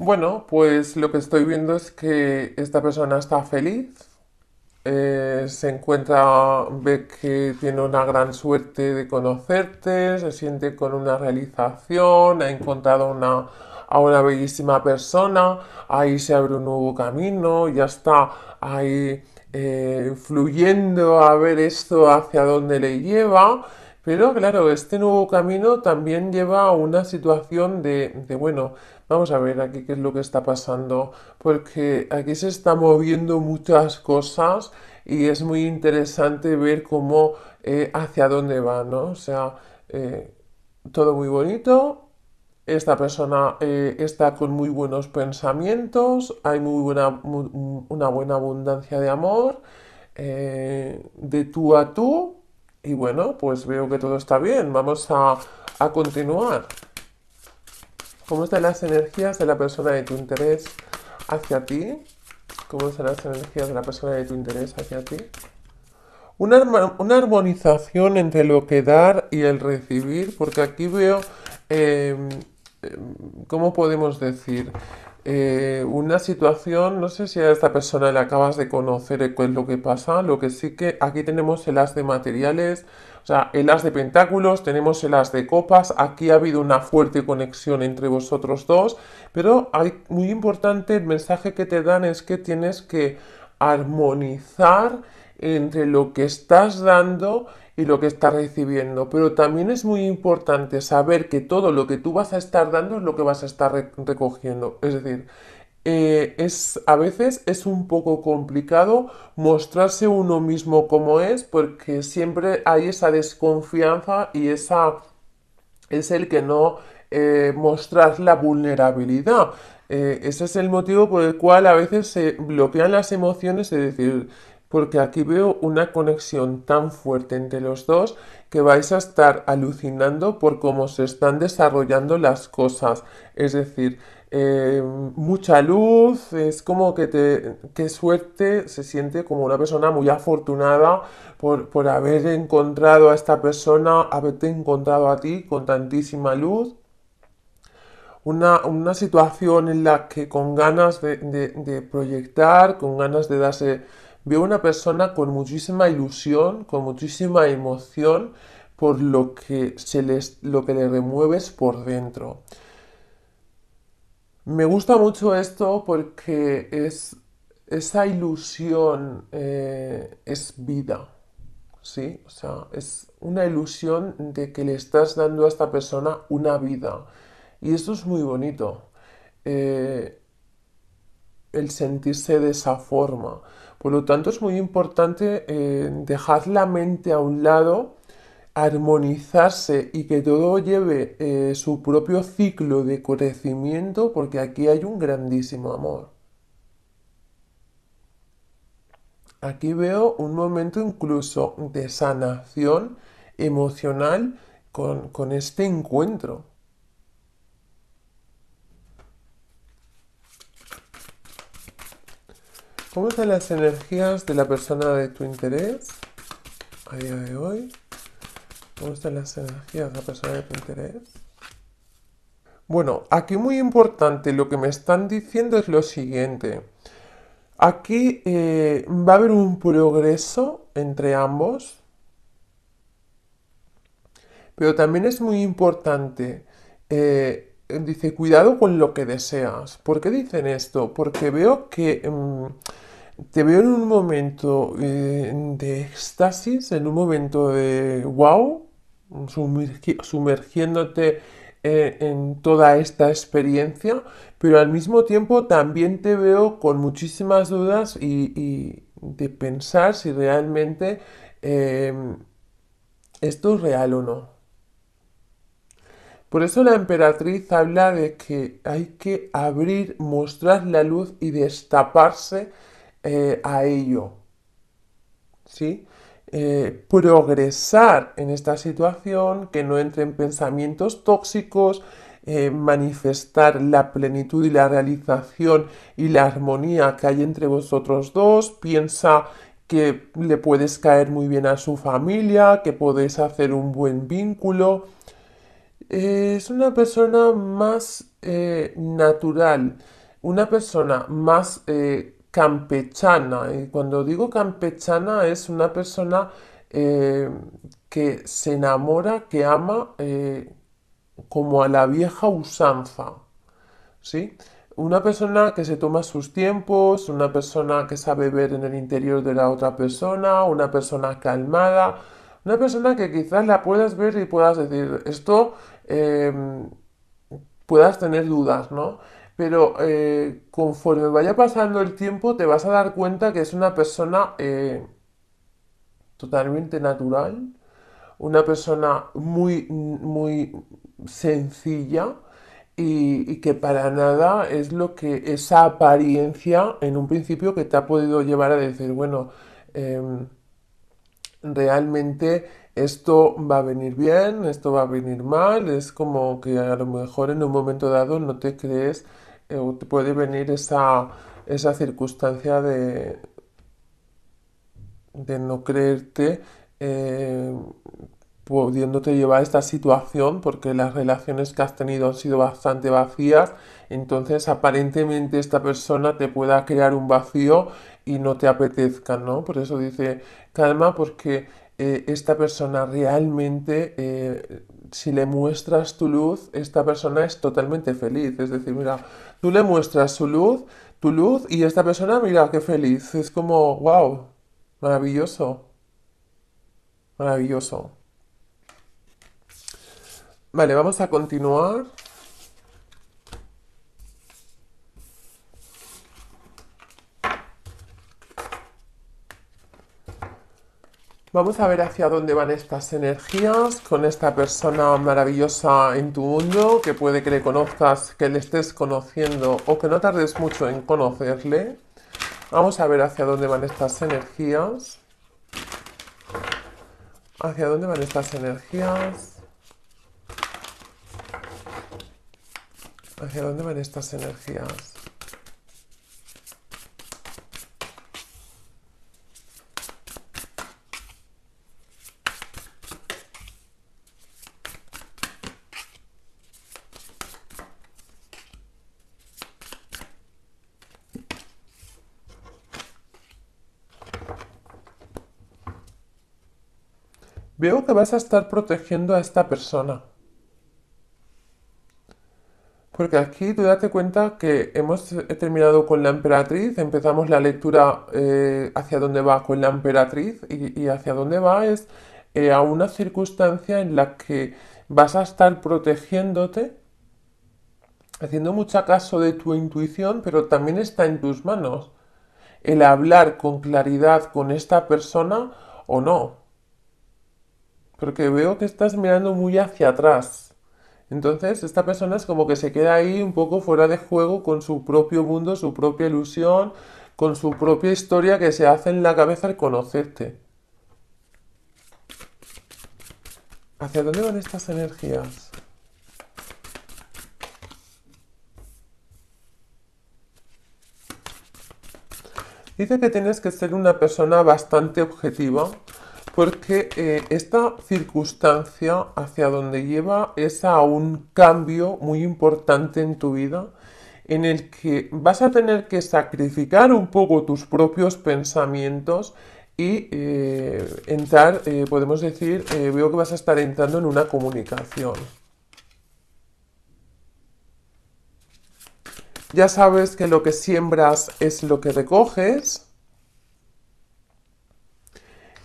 Bueno, pues lo que estoy viendo es que esta persona está feliz, eh, se encuentra, ve que tiene una gran suerte de conocerte, se siente con una realización, ha encontrado a una bellísima persona, ahí se abre un nuevo camino, ya está ahí eh, fluyendo a ver esto hacia dónde le lleva. Pero claro, este nuevo camino también lleva a una situación de bueno, Vamos a ver aquí qué es lo que está pasando, porque aquí se está moviendo muchas cosas y es muy interesante ver cómo eh, hacia dónde va, ¿no? O sea, eh, todo muy bonito, esta persona eh, está con muy buenos pensamientos, hay muy buena, una buena abundancia de amor, de tú a tú, y bueno, pues veo que todo está bien, vamos a continuar. ¿Cómo están las energías de la persona de tu interés hacia ti? ¿Cómo están las energías de la persona de tu interés hacia ti? Una, armonización entre lo que dar y el recibir, porque aquí veo, em, em, ¿cómo podemos decir? Eh, una situación, no sé si a esta persona le acabas de conocer es lo que pasa, lo que sí que aquí tenemos el as de materiales, o sea, el as de pentáculos, tenemos el as de copas, aquí ha habido una fuerte conexión entre vosotros dos, pero hay, muy importante el mensaje que te dan es que tienes que armonizar entre lo que estás dando y lo que está recibiendo, pero también es muy importante saber que todo lo que tú vas a estar dando es lo que vas a estar recogiendo. Es decir, eh, es, a veces es un poco complicado mostrarse uno mismo como es porque siempre hay esa desconfianza y esa es el que no eh, mostrar la vulnerabilidad. Eh, ese es el motivo por el cual a veces se bloquean las emociones, es decir, porque aquí veo una conexión tan fuerte entre los dos que vais a estar alucinando por cómo se están desarrollando las cosas. Es decir, eh, mucha luz, es como que te, qué suerte, se siente como una persona muy afortunada por, haber encontrado a esta persona, haberte encontrado a ti con tantísima luz. Una, situación en la que con ganas de proyectar, con ganas de darse veo una persona con muchísima ilusión, con muchísima emoción por lo que, se lo que le remueves por dentro. Me gusta mucho esto porque es, esa ilusión eh, es vida, ¿sí? O sea, es una ilusión de que le estás dando a esta persona una vida. Y eso es muy bonito, eh, el sentirse de esa forma. Por lo tanto, es muy importante eh, dejar la mente a un lado, armonizarse y que todo lleve eh, su propio ciclo de crecimiento, porque aquí hay un grandísimo amor. Aquí veo un momento incluso de sanación emocional con este encuentro. ¿Cómo están las energías de la persona de tu interés a día de hoy? ¿Cómo están las energías de la persona de tu interés? Bueno, aquí muy importante lo que me están diciendo es lo siguiente. Aquí eh, va a haber un progreso entre ambos, pero también es muy importante eh, dice, cuidado con lo que deseas. ¿Por qué dicen esto? Porque veo que mm, te veo en un momento eh, de éxtasis, en un momento de wow, sumergiéndote eh, en toda esta experiencia, pero al mismo tiempo también te veo con muchísimas dudas y, de pensar si realmente em, esto es real o no. Por eso la emperatriz habla de que hay que abrir, mostrar la luz y destaparse eh, a ello. ¿Sí? Eh, progresar en esta situación, que no entren pensamientos tóxicos, eh, manifestar la plenitud y la realización y la armonía que hay entre vosotros dos. Piensa que le puedes caer muy bien a su familia, que podéis hacer un buen vínculo. es una persona más natural, una persona más campechana. Y cuando digo campechana es una persona eh, que se enamora, que ama eh, como a la vieja usanza. ¿Sí? Una persona que se toma sus tiempos, una persona que sabe ver en el interior de la otra persona, una persona calmada, una persona que quizás la puedas ver y puedas decir, esto eh, puedas tener dudas, ¿no? pero eh, conforme vaya pasando el tiempo te vas a dar cuenta que es una persona eh, totalmente natural, una persona muy, muy sencilla y, que para nada es lo que esa apariencia en un principio que te ha podido llevar a decir, bueno, em, realmente esto va a venir bien, esto va a venir mal, es como que a lo mejor en un momento dado no te crees eh, puede venir esa, circunstancia de, de no creerte eh, pudiéndote llevar a esta situación porque las relaciones que has tenido han sido bastante vacías, entonces aparentemente esta persona te pueda crear un vacío y no te apetezca, ¿no? Por eso dice calma porque eh, esta persona realmente, eh, si le muestras tu luz, esta persona es totalmente feliz. Es decir, mira, tú le muestras su luz, tu luz, y esta persona, mira, qué feliz. Es como, wow, maravilloso. Maravilloso. Vale, vamos a continuar. Vamos a ver hacia dónde van estas energías con esta persona maravillosa en tu mundo, que puede que le conozcas, que le estés conociendo o que no tardes mucho en conocerle. Vamos a ver hacia dónde van estas energías. Hacia dónde van estas energías. Hacia dónde van estas energías. Veo que vas a estar protegiendo a esta persona. Porque aquí tú date cuenta que hemos terminado con la emperatriz, empezamos la lectura eh, hacia dónde va con la emperatriz y, hacia dónde va es eh, a una circunstancia en la que vas a estar protegiéndote, haciendo mucho caso de tu intuición, pero también está en tus manos el hablar con claridad con esta persona o no porque veo que estás mirando muy hacia atrás. Entonces, esta persona es como que se queda ahí un poco fuera de juego con su propio mundo, su propia ilusión, con su propia historia que se hace en la cabeza al conocerte. ¿Hacia dónde van estas energías? Dice que tienes que ser una persona bastante objetiva porque eh, esta circunstancia hacia donde lleva es a un cambio muy importante en tu vida en el que vas a tener que sacrificar un poco tus propios pensamientos y eh, entrar, eh, podemos decir, veo que vas a estar entrando en una comunicación. Ya sabes que lo que siembras es lo que recoges.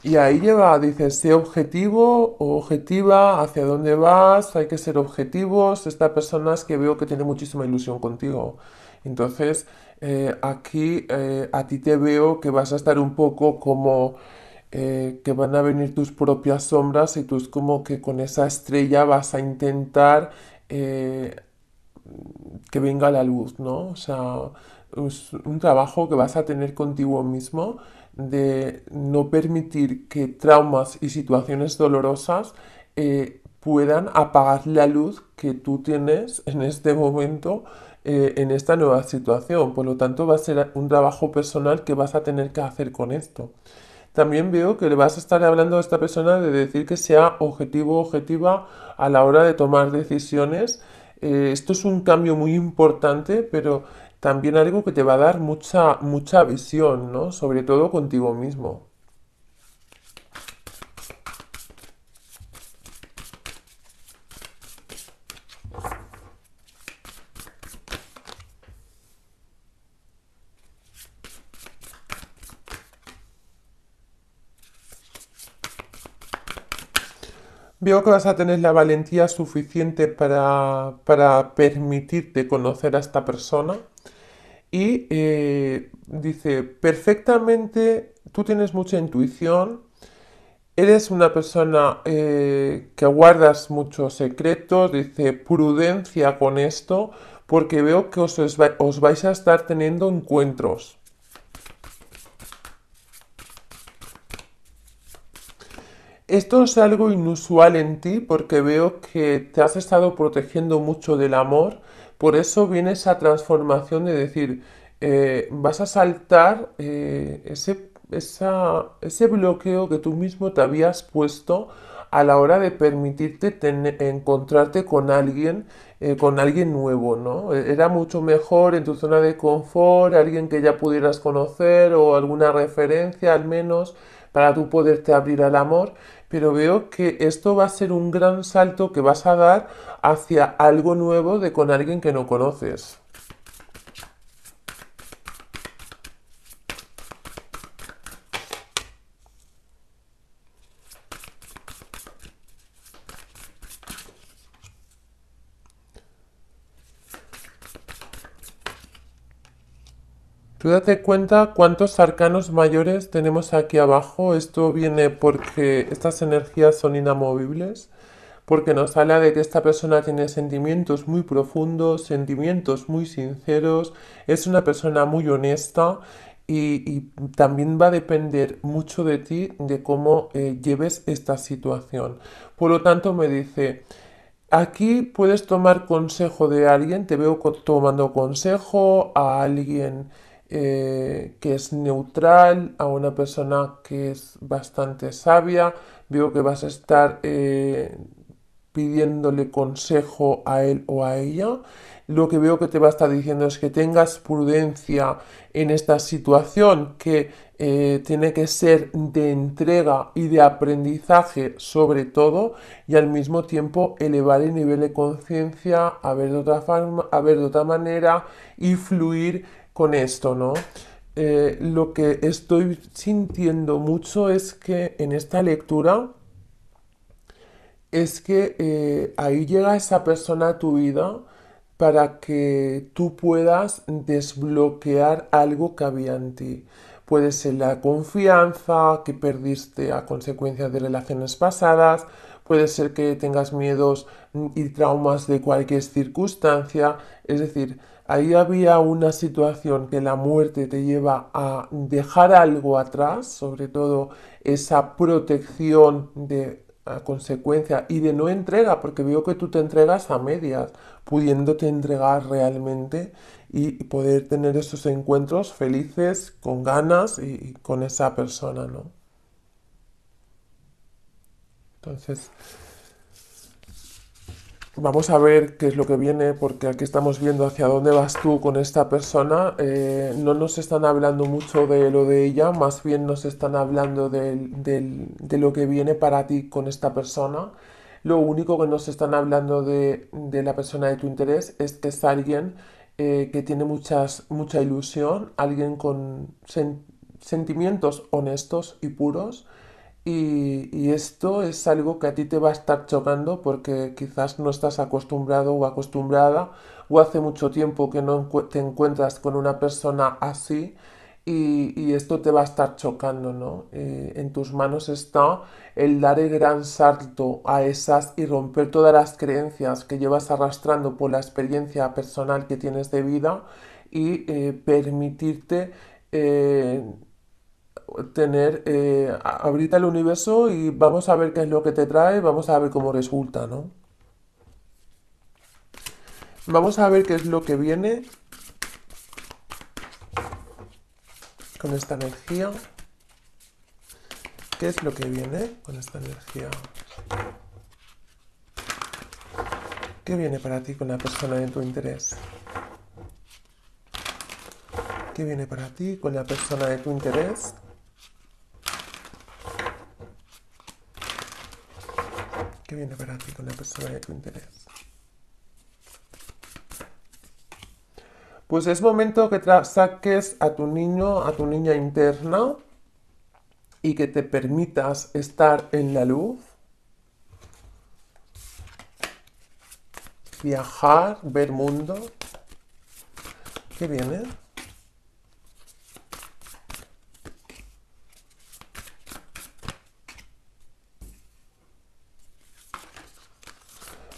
Y ahí lleva, dice, sea objetivo o objetiva, hacia dónde vas, hay que ser objetivos, esta persona es que veo que tiene muchísima ilusión contigo. Entonces, eh, aquí eh, a ti te veo que vas a estar un poco como eh, que van a venir tus propias sombras y tú es como que con esa estrella vas a intentar que venga la luz, ¿no? O sea, es un trabajo que vas a tener contigo mismo de no permitir que traumas y situaciones dolorosas eh, puedan apagar la luz que tú tienes en este momento eh, en esta nueva situación. Por lo tanto, va a ser un trabajo personal que vas a tener que hacer con esto. También veo que le vas a estar hablando a esta persona de decir que sea objetivo objetiva a la hora de tomar decisiones. Eh, esto es un cambio muy importante, pero también algo que te va a dar mucha, mucha visión, ¿no? Sobre todo contigo mismo. Veo que vas a tener la valentía suficiente para, para permitirte conocer a esta persona. Y eh, dice, perfectamente, tú tienes mucha intuición, eres una persona eh, que guardas muchos secretos, dice, prudencia con esto, porque veo que os, vais a estar teniendo encuentros. Esto es algo inusual en ti porque veo que te has estado protegiendo mucho del amor, por eso viene esa transformación de decir, eh, vas a saltar eh, ese, ese bloqueo que tú mismo te habías puesto a la hora de permitirte encontrarte con alguien, eh, con alguien nuevo, ¿no? Era mucho mejor en tu zona de confort, alguien que ya pudieras conocer o alguna referencia al menos para tú poderte abrir al amor pero veo que esto va a ser un gran salto que vas a dar hacia algo nuevo de con alguien que no conoces. Tú date cuenta cuántos arcanos mayores tenemos aquí abajo. Esto viene porque estas energías son inamovibles, porque nos habla de que esta persona tiene sentimientos muy profundos, sentimientos muy sinceros, es una persona muy honesta y, también va a depender mucho de ti, de cómo eh, lleves esta situación. Por lo tanto, me dice... Aquí puedes tomar consejo de alguien, te veo tomando consejo a alguien eh, que es neutral, a una persona que es bastante sabia. Veo que vas a estar eh, pidiéndole consejo a él o a ella. Lo que veo que te va a estar diciendo es que tengas prudencia en esta situación, que eh, tiene que ser de entrega y de aprendizaje sobre todo, y al mismo tiempo elevar el nivel de conciencia, a ver de otra forma, a ver de otra manera y fluir con esto, ¿no? Eh, lo que estoy sintiendo mucho es que en esta lectura es que eh, ahí llega esa persona a tu vida para que tú puedas desbloquear algo que había en ti. Puede ser la confianza que perdiste a consecuencia de relaciones pasadas, puede ser que tengas miedos y traumas de cualquier circunstancia, es decir, ahí había una situación que la muerte te lleva a dejar algo atrás, sobre todo esa protección de consecuencia y de no entrega, porque veo que tú te entregas a medias, pudiéndote entregar realmente y poder tener esos encuentros felices, con ganas y, con esa persona, ¿no? Entonces, Vamos a ver qué es lo que viene, porque aquí estamos viendo hacia dónde vas tú con esta persona. Eh, no nos están hablando mucho de lo de ella, más bien nos están hablando de, lo que viene para ti con esta persona. Lo único que nos están hablando de, la persona de tu interés es que es alguien eh, que tiene muchas, mucha ilusión, alguien con sentimientos honestos y puros y, esto es algo que a ti te va a estar chocando porque quizás no estás acostumbrado o acostumbrada o hace mucho tiempo que no te encuentras con una persona así y, esto te va a estar chocando, ¿no? Eh, en tus manos está el dar el gran salto a esas y romper todas las creencias que llevas arrastrando por la experiencia personal que tienes de vida y eh, permitirte... Eh, tener, eh, ahorita el universo y vamos a ver qué es lo que te trae, vamos a ver cómo resulta, ¿no? Vamos a ver qué es lo que viene con esta energía. ¿Qué es lo que viene con esta energía? ¿Qué viene para ti con la persona de tu interés? ¿Qué viene para ti con la persona de tu interés? la persona de tu interés. Pues es momento que saques a tu niño, a tu niña interna y que te permitas estar en la luz, viajar, ver mundo. ¿Qué viene?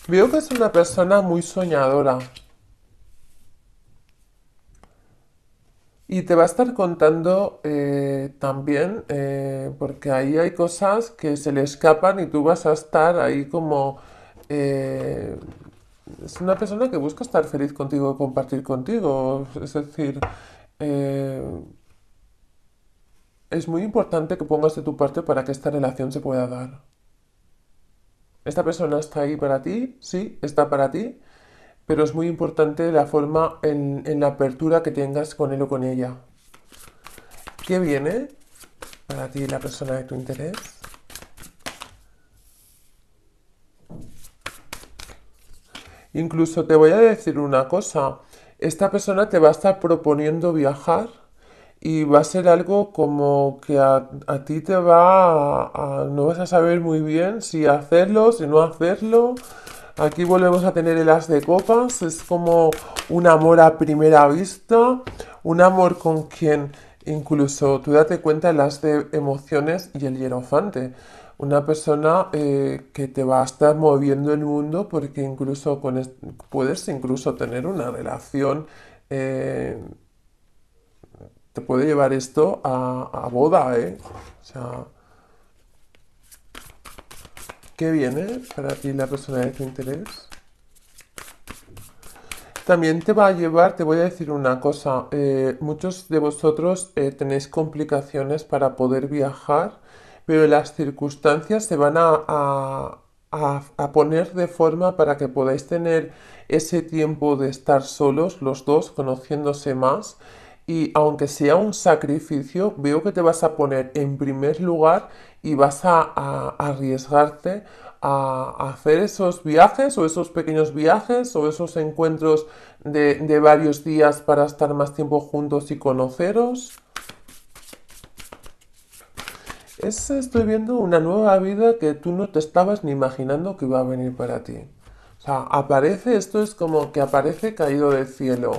Veo que es una persona muy soñadora. Y te va a estar contando eh, también, eh, porque ahí hay cosas que se le escapan y tú vas a estar ahí como... Eh, es una persona que busca estar feliz contigo, compartir contigo. Es decir, es muy importante que pongas de tu parte para que esta relación se pueda dar. Esta persona está ahí para ti, sí, está para ti, pero es muy importante la forma en, la apertura que tengas con él o con ella. ¿Qué viene para ti la persona de tu interés? Incluso te voy a decir una cosa, esta persona te va a estar proponiendo viajar y va a ser algo como que a, ti te va a, no vas a saber muy bien si hacerlo, si no hacerlo. Aquí volvemos a tener el as de copas, es como un amor a primera vista, un amor con quien incluso tú date cuenta el as de emociones y el hierofante. Una persona eh, que te va a estar moviendo el mundo porque incluso con puedes incluso tener una relación eh, te puede llevar esto a, boda, ¿eh? O sea, ¿qué viene para ti la persona de interés? También te va a llevar, te voy a decir una cosa, eh, muchos de vosotros eh, tenéis complicaciones para poder viajar, pero las circunstancias se van a, poner de forma para que podáis tener ese tiempo de estar solos los dos, conociéndose más y aunque sea un sacrificio, veo que te vas a poner en primer lugar y vas a, arriesgarte a hacer esos viajes o esos pequeños viajes o esos encuentros de, de, varios días para estar más tiempo juntos y conoceros. Es, estoy viendo una nueva vida que tú no te estabas ni imaginando que iba a venir para ti. O sea, aparece, esto es como que aparece caído del cielo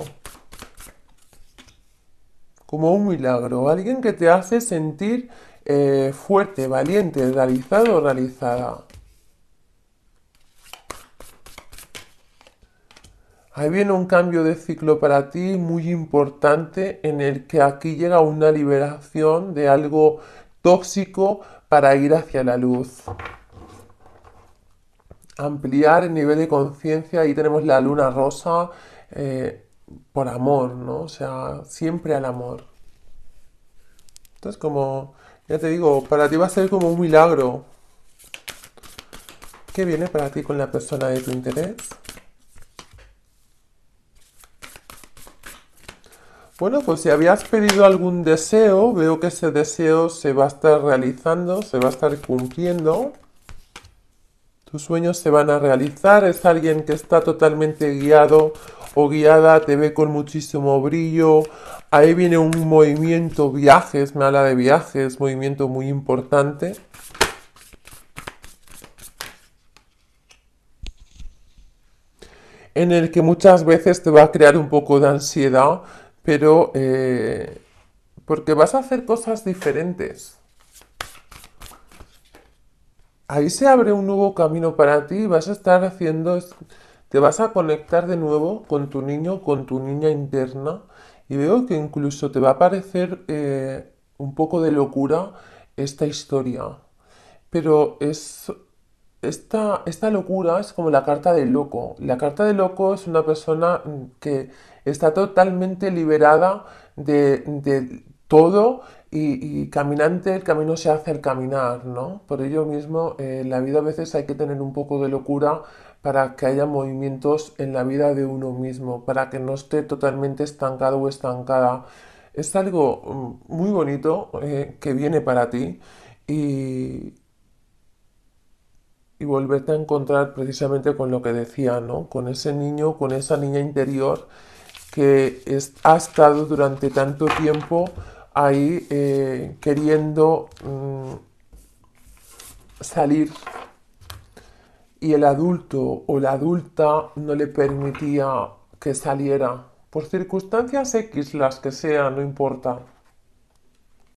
como un milagro, alguien que te hace sentir eh, fuerte, valiente, realizado o realizada. Ahí viene un cambio de ciclo para ti muy importante en el que aquí llega una liberación de algo tóxico para ir hacia la luz. Ampliar el nivel de conciencia, ahí tenemos la luna rosa. Eh, por amor, ¿no? O sea, siempre al amor. Entonces, como, ya te digo, para ti va a ser como un milagro. ¿Qué viene para ti con la persona de tu interés? Bueno, pues si habías pedido algún deseo, veo que ese deseo se va a estar realizando, se va a estar cumpliendo. Tus sueños se van a realizar. Es alguien que está totalmente guiado o guiada te ve con muchísimo brillo. Ahí viene un movimiento viajes, me habla de viajes, movimiento muy importante. En el que muchas veces te va a crear un poco de ansiedad, pero eh, porque vas a hacer cosas diferentes. Ahí se abre un nuevo camino para ti, vas a estar haciendo te vas a conectar de nuevo con tu niño, con tu niña interna y veo que incluso te va a parecer eh, un poco de locura esta historia. Pero es esta, esta, locura es como la carta del loco. La carta del loco es una persona que está totalmente liberada de, todo y, caminante, el camino se hace el caminar, ¿no? Por ello mismo, en eh, la vida a veces hay que tener un poco de locura para que haya movimientos en la vida de uno mismo, para que no esté totalmente estancado o estancada. Es algo mm, muy bonito eh, que viene para ti y, volverte a encontrar precisamente con lo que decía, Con ese niño, con esa niña interior que ha estado durante tanto tiempo ahí eh, queriendo mm, salir y el adulto o la adulta no le permitía que saliera, por circunstancias X las que sean, no importa.